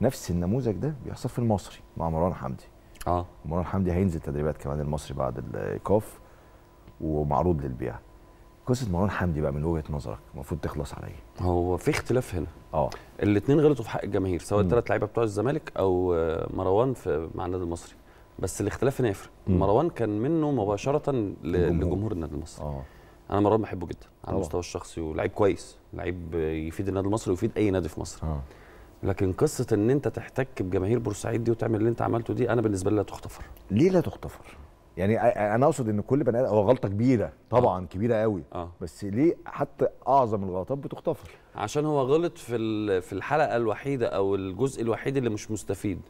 نفس النموذج ده بيحصل في المصري مع مروان حمدي اه مروان حمدي هينزل تدريبات كمان المصري بعد الايقاف ومعروض للبيع قصه مروان حمدي بقى من وجهه نظرك المفروض تخلص على ايه هو في اختلاف هنا اه الاثنين غلطوا في حق الجماهير سواء الثلاث لعيبه بتوع الزمالك او آه، مروان في مع النادي المصري بس الاختلاف هنا يفرق مروان كان منه مباشره لجمهور النادي المصري اه انا مروان بحبه جدا على المستوى الشخصي ولاعيب كويس لعيب يفيد النادي المصري ويفيد اي نادي في مصر آه. لكن قصه ان انت تحتك بجماهير بورسعيد دي وتعمل اللي انت عملته دي انا بالنسبه لي لا تغتفر ليه لا تغتفر يعني انا اقصد ان كل بني ادم هو غلطه كبيره طبعا آه. كبيره قوي آه. بس ليه حتى اعظم الغلطات بتغتفر عشان هو غلط في في الحلقه الوحيده او الجزء الوحيد اللي مش مستفيد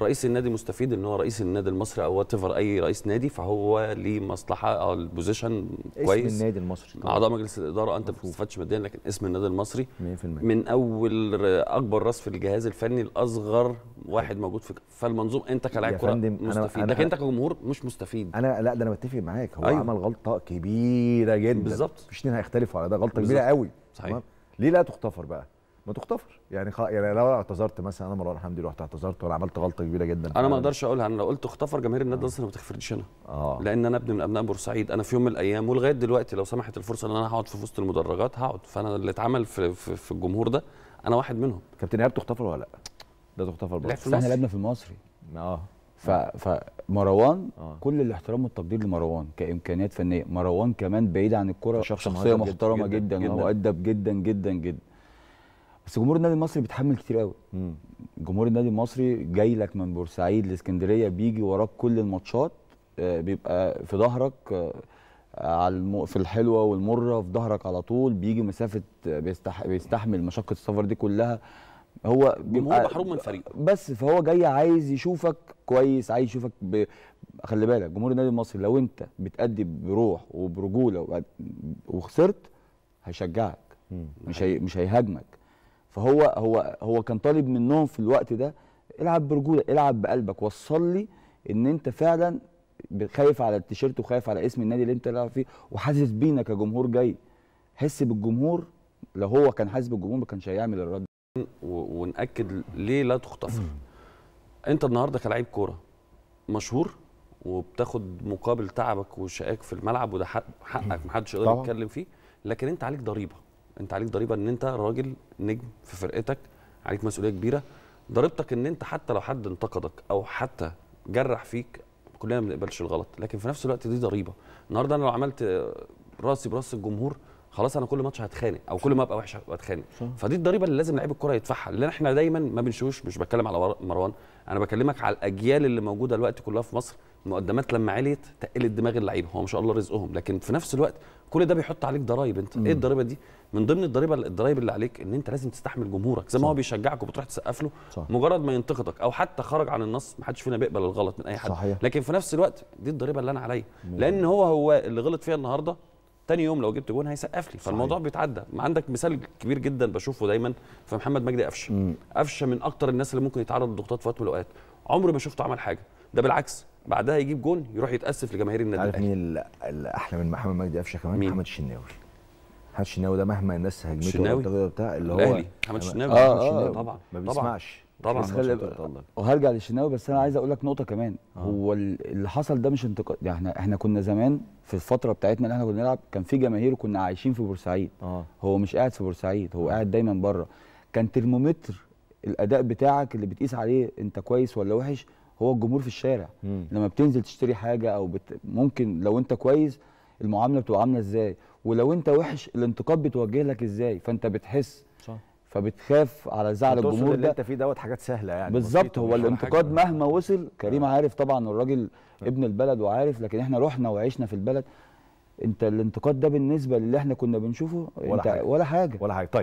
رئيس النادي مستفيد ان هو رئيس النادي المصري او وات اي رئيس نادي فهو ليه مصلحه او البوزيشن كويس اسم النادي المصري اعضاء مجلس الاداره انت ما بتستفادش ماديا لكن اسم النادي المصري 100% من اول اكبر راس في الجهاز الفني لاصغر واحد موجود في فالمنظومه انت كلاعب كره مستفيد أنا لكن انت كجمهور مش مستفيد انا لا ده انا متفق معاك هو أيوه. عمل غلطه كبيره جدا بالظبط مش اثنين هيختلفوا على ده غلطه بالزبط. كبيره قوي صحيح ليه لا تغتفر بقى ما تختفر يعني خ... يعني لو اعتذرت مثلا انا مروان حمدي رحت اعتذرت وانا عملت غلطه كبيره جدا انا ما اقدرش اقولها انا لو قلت اختفر جماهير النادي الاهلي ما بتغفرليش انا آه. لان انا ابن من ابناء بورسعيد انا في يوم من الايام ولغايه دلوقتي لو سمحت الفرصه ان انا هقعد في وسط المدرجات هقعد فانا اللي اتعمل في, في, في الجمهور ده انا واحد منهم كابتن ايهاب تختفر ولا لا؟ ده تختفر برضه احنا لعبنا في المصري اه ف... فمروان آه. كل الاحترام والتقدير لمروان كامكانيات فنيه مروان كمان بعيد عن الكره شخصيه محترمه جدا, جداً, جداً, جداً وادب جدا جدا جدا بس جمهور النادي المصري بيتحمل كتير قوي جمهور النادي المصري جاي لك من بورسعيد لاسكندريه بيجي وراك كل الماتشات آه، بيبقى في ظهرك آه، على في الحلوه والمره في ظهرك على طول بيجي مسافه آه، بيستح... بيستحمل مشقه السفر دي كلها هو بيبقى محروم من فريق بس فهو جاي عايز يشوفك كويس عايز يشوفك ب... خلي بالك جمهور النادي المصري لو انت بتأدي بروح وبرجوله وخسرت هيشجعك مش هي... مش هيهاجمك فهو هو هو كان طالب منهم في الوقت ده العب برجوله العب بقلبك وصل لي ان انت فعلا خايف على التيشيرت وخايف على اسم النادي اللي انت تلعب فيه وحاسس بينا كجمهور جاي حس بالجمهور لو هو كان حاسس بالجمهور ما كانش هيعمل الرد وناكد ليه لا تغتفر انت النهارده كلاعب كوره مشهور وبتاخد مقابل تعبك وشقاك في الملعب وده حقك محدش يقدر يتكلم فيه لكن انت عليك ضريبه انت عليك ضريبه ان انت راجل نجم في فرقتك عليك مسؤوليه كبيره ضريبتك ان انت حتى لو حد انتقدك او حتى جرح فيك كلنا ما بنقبلش الغلط لكن في نفس الوقت دي ضريبه النهارده انا لو عملت راسي براس الجمهور خلاص انا كل ماتش هتخانق او كل ما ابقى وحش هتخانق فدي الضريبه اللي لازم لعيب الكره يدفعها لان احنا دايما ما بنشوش مش بتكلم على مروان انا بكلمك على الاجيال اللي موجوده دلوقتي كلها في مصر المقدمات لما عليت تقلت دماغ اللعيبه هو ما شاء الله رزقهم لكن في نفس الوقت كل ده بيحط عليك ضرايب انت ايه مم. ايه الضريبه دي من ضمن الضريبه الضرايب اللي عليك ان انت لازم تستحمل جمهورك زي ما هو بيشجعك وبتروح تسقف له صح. مجرد ما ينتقدك او حتى خرج عن النص ما حدش فينا بيقبل الغلط من اي حد صحيح. لكن في نفس الوقت دي الضريبه اللي انا عليا لان هو هو اللي غلط فيها النهارده تاني يوم لو جبت جون هيسقف لي فالموضوع بيتعدى عندك مثال كبير جدا بشوفه دايما في محمد مجدي قفشه قفشه من اكتر الناس اللي ممكن يتعرض لضغوطات في وقت من الاوقات عمري ما شفته عمل حاجه ده بالعكس بعدها يجيب جون يروح يتاسف لجماهير النادي الاهلي عارف مين الاحلى من محمد مجدي قفشه كمان مين؟ محمد الشناوي محمد الشناوي ده مهما الناس هجمته الشناوي بتاع اللي هو الاهلي محمد الشناوي آه, آه, آه طبعا ما بيسمعش طبعا بس خلي بالك وهرجع للشناوي بس انا عايز اقول لك نقطه كمان آه. هو اللي حصل ده مش انتقاد يعني احنا احنا كنا زمان في الفتره بتاعتنا اللي احنا كنا بنلعب كان في جماهير وكنا عايشين في بورسعيد آه. هو مش قاعد في بورسعيد هو قاعد دايما بره كان ترمومتر الاداء بتاعك اللي بتقيس عليه انت كويس ولا وحش هو الجمهور في الشارع مم. لما بتنزل تشتري حاجه او بت... ممكن لو انت كويس المعامله بتبقى عامله ازاي ولو انت وحش الانتقاد بتوجه لك ازاي فانت بتحس صح. فبتخاف على زعل الجمهور اللي انت فيه دوت حاجات سهله يعني بالظبط هو الانتقاد مهما وصل كريم آه. عارف طبعا الراجل آه. ابن البلد وعارف لكن احنا رحنا وعشنا في البلد انت الانتقاد ده بالنسبه للي احنا كنا بنشوفه ولا انت حاجة. ولا حاجه ولا حاجه طيب